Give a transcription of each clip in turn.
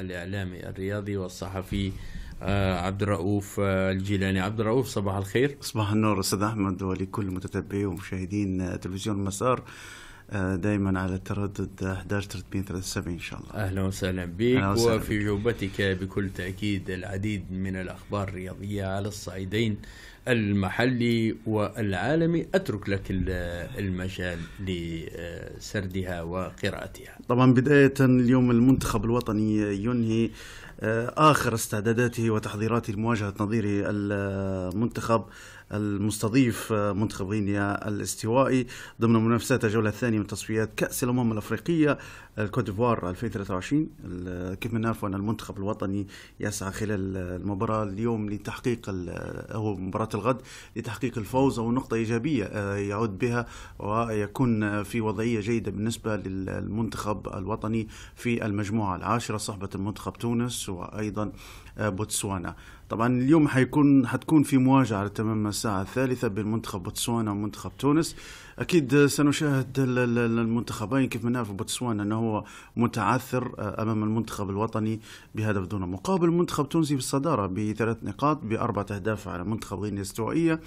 الإعلامي الرياضي والصحفي آه، عبد الرؤوف آه، الجيلاني عبد الرؤوف صباح الخير صباح النور استاذ احمد ولكل متتبعي ومشاهدين آه، تلفزيون المسار دائما على تردد 11 30 73 ان شاء الله اهلا وسهلا بك أهلا وسهلا وفي جوبتك بكل تاكيد العديد من الاخبار الرياضيه على الصعيدين المحلي والعالمي أترك لك المجال لسردها وقراءتها طبعا بداية اليوم المنتخب الوطني ينهي آه، آخر استعداداته وتحضيراته لمواجهة نظيره المنتخب المستضيف منتخب غينيا الاستوائي ضمن منافسات الجولة الثانية من تصفيات كأس الأمم الأفريقية الكوت ديفوار 2023 كيف نعرف أن المنتخب الوطني يسعى خلال المباراة اليوم لتحقيق أو مباراة الغد لتحقيق الفوز أو نقطة إيجابية آه، يعود بها ويكون في وضعية جيدة بالنسبة للمنتخب الوطني في المجموعة العاشرة صحبة المنتخب تونس وأيضا آه، بوتسوانا طبعا اليوم حيكون حتكون في مواجهة على تمام الساعة الثالثة بين منتخب بوتسوانا ومنتخب تونس أكيد آه، سنشاهد المنتخبين كيف ما نعرف بوتسوانا أنه هو متعثر آه، أمام المنتخب الوطني بهدف دون مقابل منتخب تونسي بالصدارة بثلاث نقاط بأربعة أهداف على منتخب غينيا الاستوائية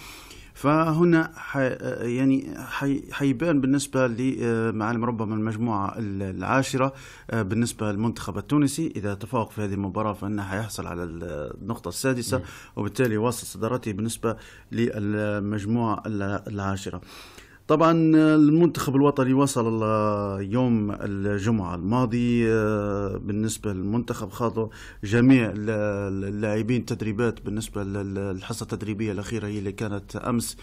فهنا حي يعني حي حيبان بالنسبة لمعالم ربما المجموعة العاشرة آه، بالنسبة للمنتخب التونسي إذا تفوق في هذه المباراة فإنه حيحصل على النقطة السادسة نعم. وبالتالي واصل صدارته بالنسبة للمجموعة العاشرة طبعا المنتخب الوطني وصل يوم الجمعة الماضي آه، بالنسبة للمنتخب خاضوا جميع اللاعبين تدريبات بالنسبة للحصة التدريبية الأخيرة هي اللي كانت أمس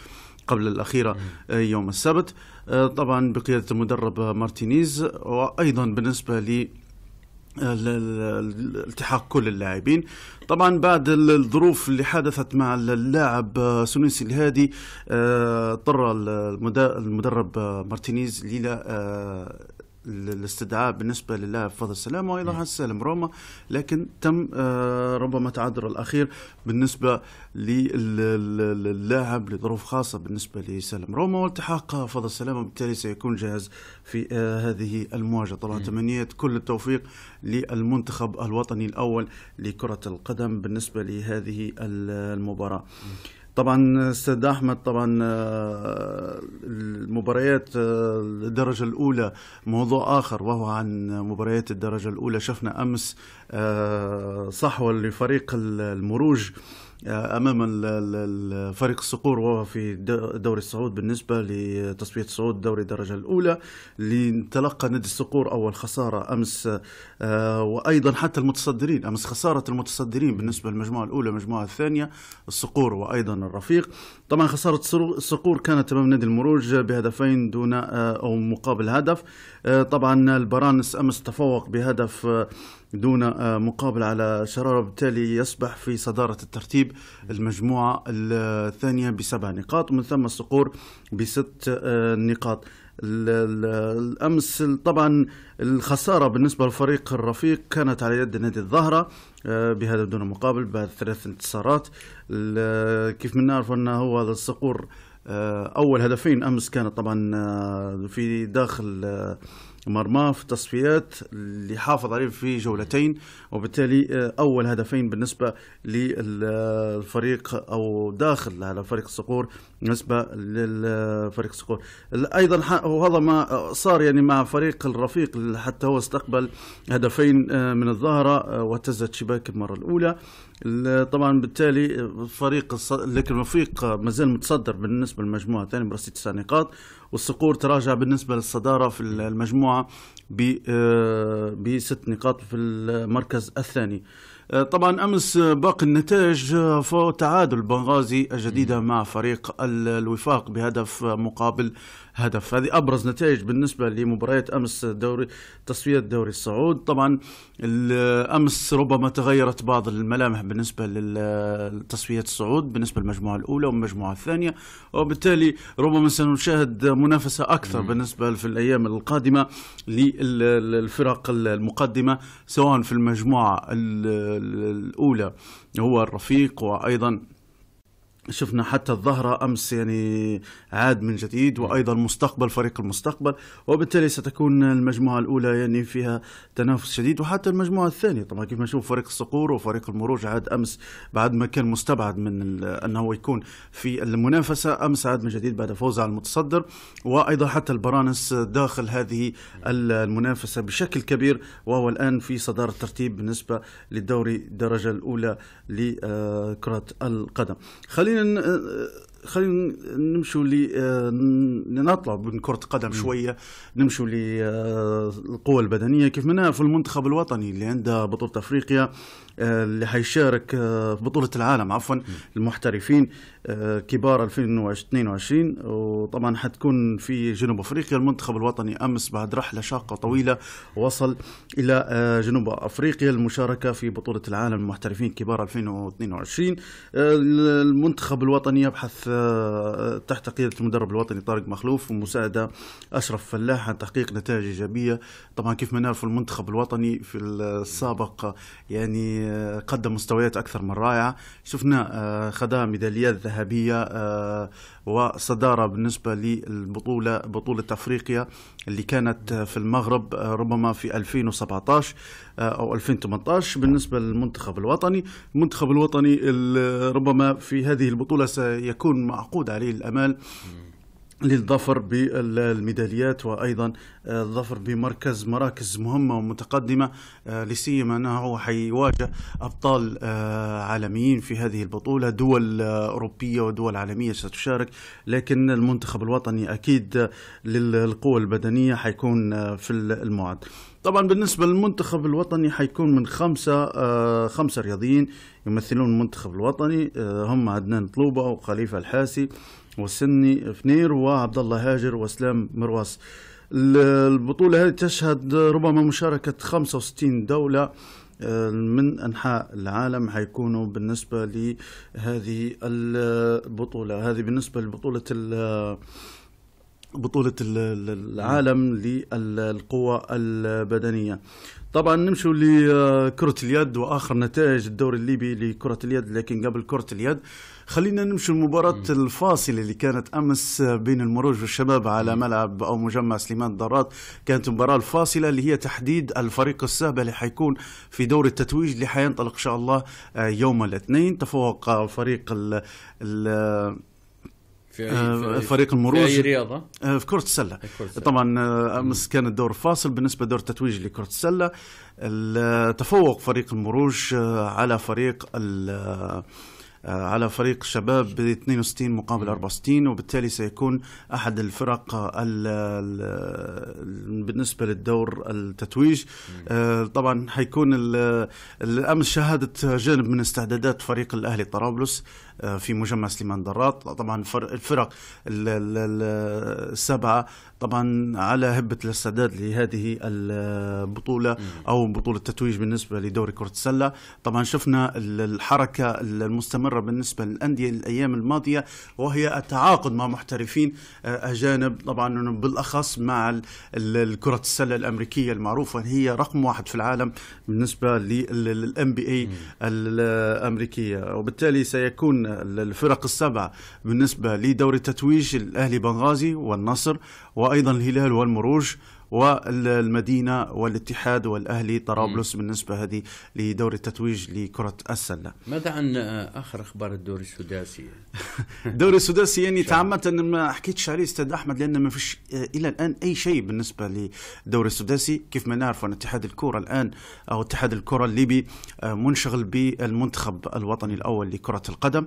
قبل الأخيرة آه، يوم السبت آه، طبعا بقيادة المدرب مارتينيز وأيضا بالنسبة لي التحاق كل اللاعبين طبعا بعد الظروف اللي حدثت مع اللاعب آه، سونيسي الهادي آه، اضطر المدرب آه، مارتينيز الى الاستدعاء بالنسبة للاعب فضل السلام وأيضا نعم. حسن سالم روما لكن تم آه، ربما تعذر الأخير بالنسبة للاعب لظروف خاصة بالنسبة لسالم روما والتحاق فضل السلام وبالتالي سيكون جاهز في آه، هذه المواجهة طبعا نعم. تمنيت كل التوفيق للمنتخب الوطني الأول لكرة القدم بالنسبة لهذه المباراة نعم. طبعا استاذ احمد طبعا آه، مباريات آه، الدرجة الأولى موضوع آخر وهو عن مباريات الدرجة الأولى شفنا أمس آه، صحوة لفريق المروج امام فريق الصقور وهو في دوري الصعود بالنسبه لتصفيه صعود دوري الدرجه الاولى اللي تلقى نادي الصقور اول خساره امس آه، وايضا حتى المتصدرين امس خساره المتصدرين بالنسبه للمجموعه الاولى المجموعه الثانيه الصقور وايضا الرفيق طبعا خساره الصقور كانت امام نادي المروج بهدفين دون آه، او مقابل هدف آه، طبعا البرانس امس تفوق بهدف دون آه، مقابل على شرارة بالتالي يصبح في صدارة الترتيب المجموعة الثانية بسبع نقاط ومن ثم الصقور بست آه، نقاط الامس طبعا الخساره بالنسبه للفريق الرفيق كانت على يد نادي الظاهره آه، بهذا دون مقابل بعد ثلاث انتصارات كيف من نعرف انه هو الصقور اول هدفين امس كانت طبعا في داخل مرماه في التصفيات اللي حافظ عليه في جولتين وبالتالي آه، اول هدفين بالنسبه للفريق او داخل على فريق الصقور بالنسبه للفريق الصقور ايضا وهذا ما صار يعني مع فريق الرفيق حتى هو استقبل هدفين آه، من الظاهره آه، واهتزت شباك المره الاولى طبعا بالتالي فريق لكن الرفيق مازال متصدر بالنسبه للمجموعه الثانيه برصيد تسع نقاط والصقور تراجع بالنسبه للصداره في المجموعه الجماعه آه، بست نقاط في المركز الثاني آه، طبعا امس باقي النتائج آه، تعادل بنغازي الجديده مع فريق الوفاق بهدف مقابل هدف هذه ابرز نتائج بالنسبه لمباريات امس دوري تصفيه دوري الصعود طبعا امس ربما تغيرت بعض الملامح بالنسبه لتصفيه الصعود بالنسبه للمجموعه الاولى والمجموعه الثانيه وبالتالي ربما سنشاهد منافسه اكثر مم. بالنسبه في الايام القادمه للفرق المقدمه سواء في المجموعه الأولى هو الرفيق وأيضا شفنا حتى الظهرة أمس يعني عاد من جديد وأيضا مستقبل فريق المستقبل وبالتالي ستكون المجموعة الأولى يعني فيها تنافس شديد وحتى المجموعة الثانية طبعا كيف نشوف فريق الصقور وفريق المروج عاد أمس بعد ما كان مستبعد من أنه يكون في المنافسة أمس عاد من جديد بعد فوز على المتصدر وأيضا حتى البرانس داخل هذه المنافسة بشكل كبير وهو الآن في صدارة الترتيب بالنسبة للدوري الدرجة الأولى لكرة القدم خلينا 嗯嗯。خلينا نمشوا لنطلعوا آه، من كره قدم شويه نمشوا للقوه آه، البدنيه كيف منها في المنتخب الوطني اللي عنده بطوله افريقيا آه، اللي حيشارك في بطوله العالم عفوا المحترفين كبار 2022 وطبعا حتكون في جنوب افريقيا المنتخب الوطني امس بعد رحله شاقه طويله وصل الى جنوب افريقيا المشاركه في بطوله العالم المحترفين كبار 2022 المنتخب الوطني يبحث آه، تحت قيادة المدرب الوطني طارق مخلوف ومساعدة أشرف فلاح عن تحقيق نتائج إيجابية طبعا كيف ما نعرف المنتخب الوطني في السابق يعني آه، قدم مستويات أكثر من رائعة شفنا آه، خدا ميداليات ذهبية وصدارة بالنسبة للبطولة بطولة أفريقيا اللي كانت في المغرب ربما في 2017 آه، او 2018 بالنسبه للمنتخب الوطني، المنتخب الوطني ربما في هذه البطوله سيكون معقود عليه الامال للظفر بالميداليات وايضا آه، الظفر بمركز مراكز مهمه ومتقدمه آه، لسيما انه حيواجه ابطال عالميين في هذه البطوله دول اوروبيه ودول عالميه ستشارك لكن المنتخب الوطني اكيد للقوه البدنيه حيكون في المعد. طبعا بالنسبة للمنتخب الوطني حيكون من خمسة آه خمسة رياضيين يمثلون المنتخب الوطني آه هم عدنان طلوبة وخليفة الحاسي وسني فنير وعبد الله هاجر واسلام مرواس البطولة هذه تشهد ربما مشاركة 65 دولة آه، من انحاء العالم حيكونوا بالنسبه لهذه البطوله هذه بالنسبه لبطوله بطولة العالم للقوى البدنية طبعا نمشوا لكرة اليد وآخر نتائج الدوري الليبي لكرة اليد لكن قبل كرة اليد خلينا نمشي المباراة الفاصلة اللي كانت أمس بين المروج والشباب على ملعب أو مجمع سليمان الضرات كانت المباراة الفاصلة اللي هي تحديد الفريق السابع اللي حيكون في دور التتويج اللي حينطلق إن شاء الله آه، يوم الاثنين تفوق فريق ال في, أي في فريق المروج في اي رياضه آه، في كره السله طبعا امس آه، كان الدور فاصل بالنسبه لدور التتويج لكره السله تفوق فريق المروج آه، على فريق آه، على فريق الشباب ب 62 مقابل 64 وبالتالي سيكون احد الفرق ال ال بالنسبه للدور التتويج آه، طبعا حيكون الامس شهدت جانب من استعدادات فريق الاهلي طرابلس آه، في مجمع سليمان درات طبعا الفرق السبعه طبعا على هبه الاستعداد لهذه البطوله او بطوله التتويج بالنسبه لدوري كره السله طبعا شفنا الحركه المستمره مره بالنسبه للانديه الايام الماضيه وهي التعاقد مع محترفين آه، اجانب طبعا بالاخص مع كره السله الامريكيه المعروفه يعني هي رقم واحد في العالم بالنسبه للام بي اي الامريكيه وبالتالي سيكون الفرق السبعه بالنسبه لدوري التتويج الاهلي بنغازي والنصر وايضا الهلال والمروج والمدينة والاتحاد والأهلي طرابلس بالنسبة هذه لدور التتويج لكرة السلة ماذا عن آخر أخبار الدوري السداسي؟ الدوري السداسي يعني تعمدت أن ما حكيتش عليه استاذ أحمد لأن ما فيش إلى الآن أي شيء بالنسبة للدوري السداسي كيف ما نعرف أن اتحاد الكرة الآن أو اتحاد الكرة الليبي آه، منشغل بالمنتخب الوطني الأول لكرة القدم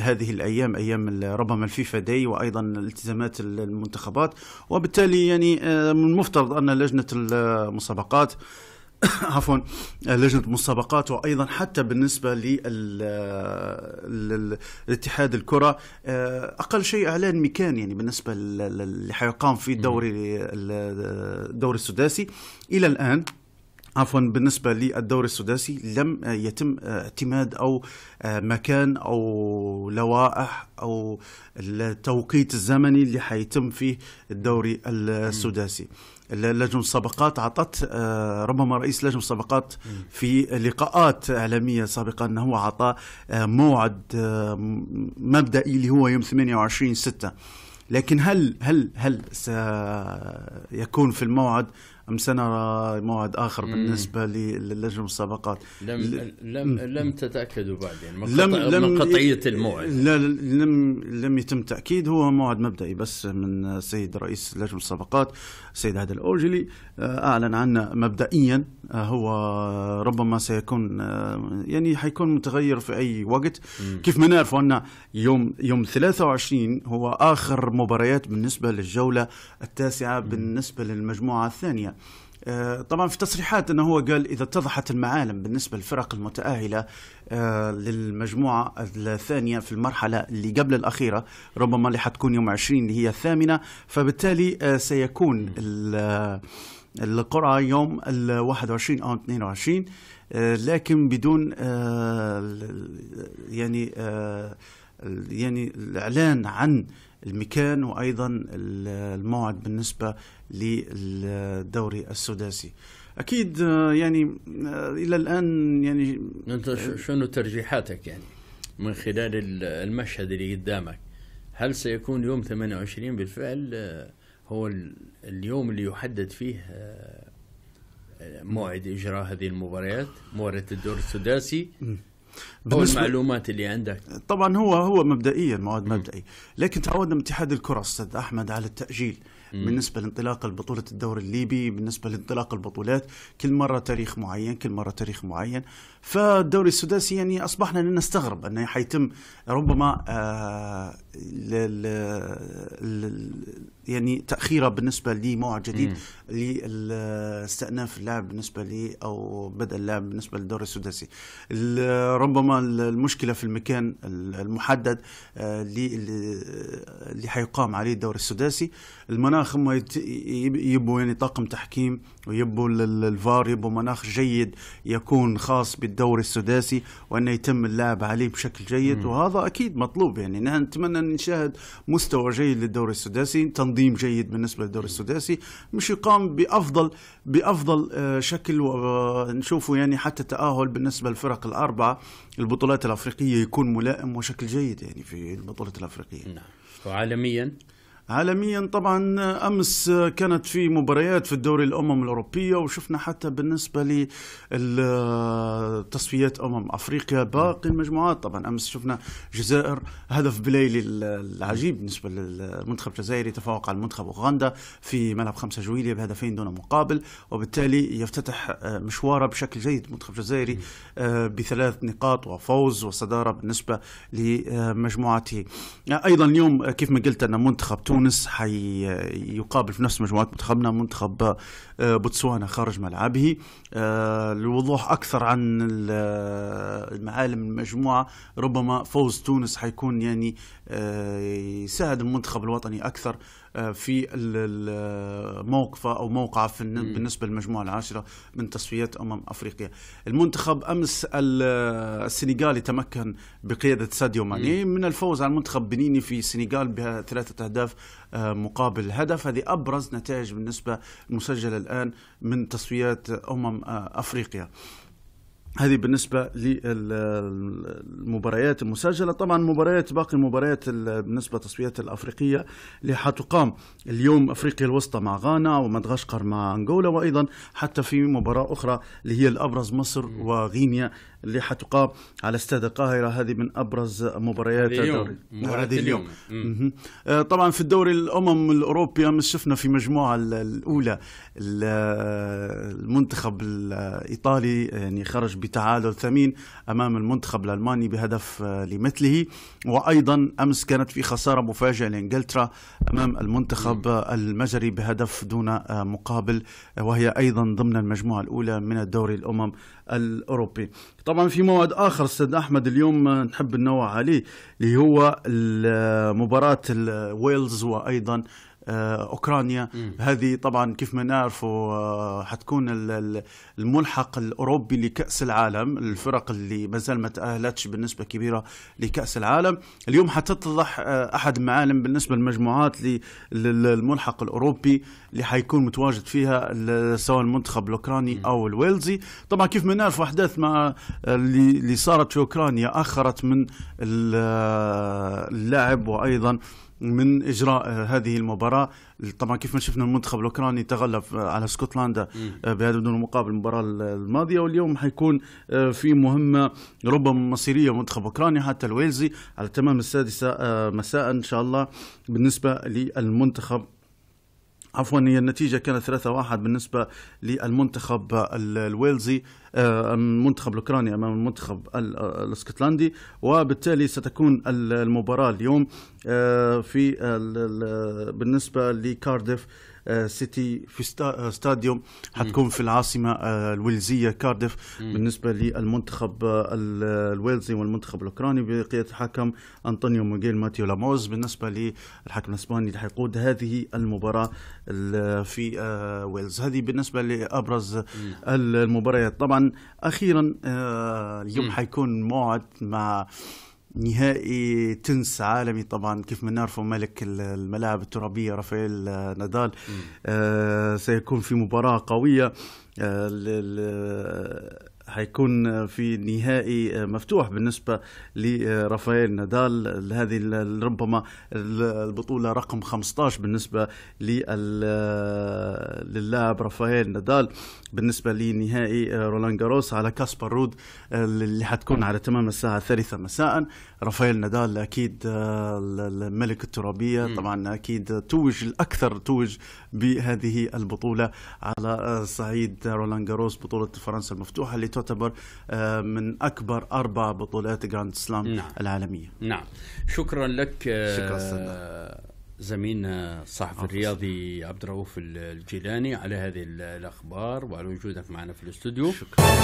هذه الأيام أيام ربما الفيفا داي وأيضا التزامات المنتخبات وبالتالي يعني آه، من المفترض ان لجنه المسابقات عفوا لجنه المسابقات وايضا حتى بالنسبه للاتحاد الكره آه، اقل شيء اعلان مكان يعني بالنسبه اللي حيقام في الدوري الدوري السداسي الى الان عفوا بالنسبه للدوري السداسي لم يتم اعتماد او مكان او لوائح او التوقيت الزمني اللي حيتم فيه الدوري السداسي لجنه الصفقات عطت آه، ربما رئيس لجنه الصفقات في لقاءات اعلاميه سابقه انه هو عطى آه، موعد آه، مبدئي اللي هو يوم 28 6 لكن هل هل هل سيكون في الموعد ام سنرى موعد اخر بالنسبه للجنه المسابقات لم لم لم تتاكدوا بعد يعني من, لم قطع لم من قطعيه الموعد لا لم لم يتم تاكيد هو موعد مبدئي بس من السيد رئيس لجنه المسابقات السيد عادل الاوجلي آه، اعلن عنه مبدئيا آه، هو ربما سيكون آه، يعني حيكون متغير في اي وقت كيف ما نعرف ان يوم يوم 23 هو اخر مباريات بالنسبه للجوله التاسعه بالنسبه للمجموعه الثانيه آه، طبعا في تصريحات انه هو قال اذا اتضحت المعالم بالنسبه للفرق المتاهله آه، للمجموعه الثانيه في المرحله اللي قبل الاخيره ربما اللي حتكون يوم 20 اللي هي الثامنه فبالتالي آه، سيكون القرعه يوم ال 21 او 22 لكن بدون يعني يعني الاعلان عن المكان وايضا الموعد بالنسبه للدوري السداسي اكيد آه، يعني آه، الى الان يعني انت شنو ترجيحاتك يعني من خلال المشهد اللي قدامك هل سيكون يوم 28 بالفعل آه، هو اليوم اللي يحدد فيه موعد اجراء هذه المباريات مباراه الدور السداسي بالنسبه المعلومات اللي عندك طبعا هو هو مبدئيا مواد مبدئي لكن تعودنا من اتحاد الكره استاذ احمد على التاجيل مم. بالنسبه لانطلاق البطوله الدوري الليبي بالنسبه لانطلاق البطولات كل مره تاريخ معين كل مره تاريخ معين فالدوري السداسي يعني اصبحنا نستغرب انه حيتم ربما آه، ل ل يعني تاخيره بالنسبه لموعد جديد لاستئناف اللاعب بالنسبه لي او بدء اللاعب بالنسبه للدوري السداسي ربما المشكله في المكان المحدد اللي آه، اللي حيقام عليه الدوري السداسي المناخ هم يبوا يعني طاقم تحكيم ويبوا الفار يبوا مناخ جيد يكون خاص بال الدوري السداسي وانه يتم اللعب عليه بشكل جيد مم. وهذا اكيد مطلوب يعني نحن نتمنى ان نشاهد مستوى جيد للدوري السداسي تنظيم جيد بالنسبه للدوري السداسي مش يقام بافضل بافضل آه، شكل ونشوفه آه، يعني حتى تاهل بالنسبه للفرق الاربعه البطولات الافريقيه يكون ملائم وشكل جيد يعني في البطوله الافريقيه نعم وعالميا عالميا طبعا امس كانت في مباريات في الدوري الامم الاوروبيه وشفنا حتى بالنسبه لتصفيات امم افريقيا باقي المجموعات طبعا امس شفنا الجزائر هدف بليلي العجيب بالنسبه للمنتخب الجزائري تفوق على المنتخب اوغندا في ملعب خمسة جويليه بهدفين دون مقابل وبالتالي يفتتح مشواره بشكل جيد المنتخب الجزائري بثلاث نقاط وفوز وصداره بالنسبه لمجموعته ايضا اليوم كيف ما قلت ان منتخب تونس حيقابل في نفس مجموعة منتخبنا منتخب آه، بوتسوانا خارج ملعبه آه، الوضوح أكثر عن آه، المعالم المجموعة ربما فوز تونس حيكون يعني يساعد المنتخب الوطني أكثر آه، في موقفه او موقعه في بالنسبه للمجموعه العاشره من تصفيات امم افريقيا. المنتخب امس السنغالي تمكن بقياده ساديو ماني من الفوز على المنتخب بنيني في السنغال بثلاثه اهداف آه، مقابل هدف هذه ابرز نتائج بالنسبه المسجله الان من تصفيات امم آه، افريقيا. هذه بالنسبة للمباريات المسجلة طبعا مباريات باقي المباريات بالنسبة للتصفيات الأفريقية اللي حتقام اليوم أفريقيا الوسطى مع غانا ومدغشقر مع أنغولا وأيضا حتى في مباراة أخرى اللي هي الأبرز مصر وغينيا اللي حتقام على استاد القاهرة هذه من أبرز مباريات الدوري هذه اليوم, اليوم. آه، طبعا في الدوري الأمم الأوروبي أمس شفنا في مجموعة الأولى المنتخب الإيطالي يعني خرج بتعادل ثمين امام المنتخب الالماني بهدف آه، لمثله وايضا امس كانت في خساره مفاجئه لانجلترا امام المنتخب المجري بهدف دون آه، مقابل وهي ايضا ضمن المجموعه الاولى من الدوري الامم الاوروبي طبعا في موعد اخر استاذ احمد اليوم آه، نحب ننوه عليه اللي هو مباراه ويلز وايضا آه، اوكرانيا مم. هذه طبعا كيف ما نعرفوا آه، حتكون الملحق الاوروبي لكاس العالم الفرق اللي مازال ما تاهلتش بالنسبه كبيره لكاس العالم اليوم حتتضح آه، احد المعالم بالنسبه للمجموعات للملحق الاوروبي اللي حيكون متواجد فيها سواء المنتخب الاوكراني او الويلزي طبعا كيف ما نعرفوا احداث ما اللي صارت في اوكرانيا اخرت من اللاعب وايضا من اجراء هذه المباراه طبعا كيف ما شفنا المنتخب الاوكراني تغلب على اسكتلندا آه، بهذا بدون مقابل المباراه الماضيه واليوم حيكون آه، في مهمه ربما مصيريه منتخب اوكرانيا حتى الويلزي على تمام السادسه آه، مساء ان شاء الله بالنسبه للمنتخب عفوا هي النتيجة كانت 3-1 بالنسبة للمنتخب الويلزي المنتخب آه، الاوكراني امام المنتخب آه، الاسكتلندي وبالتالي ستكون المباراة اليوم آه، في بالنسبة لكارديف آه، سيتي في آه، ستاديوم حتكون في العاصمه آه، الويلزيه كاردف بالنسبه للمنتخب الويلزي والمنتخب الاوكراني بقياده الحكم انطونيو موغيل ماتيو لاموز بالنسبه للحكم الاسباني اللي حيقود هذه المباراه في ويلز هذه بالنسبه لابرز المباريات طبعا اخيرا اليوم حيكون موعد مع نهائي تنس عالمي طبعا كيف ما نعرفه ملك الملاعب الترابيه رافائيل آه، نادال آه سيكون في مباراه قويه آه حيكون في نهائي مفتوح بالنسبه لرافائيل نادال هذه ربما البطوله رقم 15 بالنسبه للاعب رافائيل نادال بالنسبه لنهائي رولان جاروس على كاسبر رود اللي حتكون على تمام الساعه الثالثه مساء رافائيل نادال اكيد الملك الترابيه طبعا اكيد توج الاكثر توج بهذه البطوله على صعيد رولان جاروس بطوله فرنسا المفتوحه اللي تعتبر آه، من أكبر أربع بطولات جراند سلام نعم. العالمية نعم شكرا لك آه، شكرا زميلنا الصحفي الرياضي عبد الرؤوف الجيلاني على هذه الاخبار وعلى وجودك معنا في الاستوديو شكرا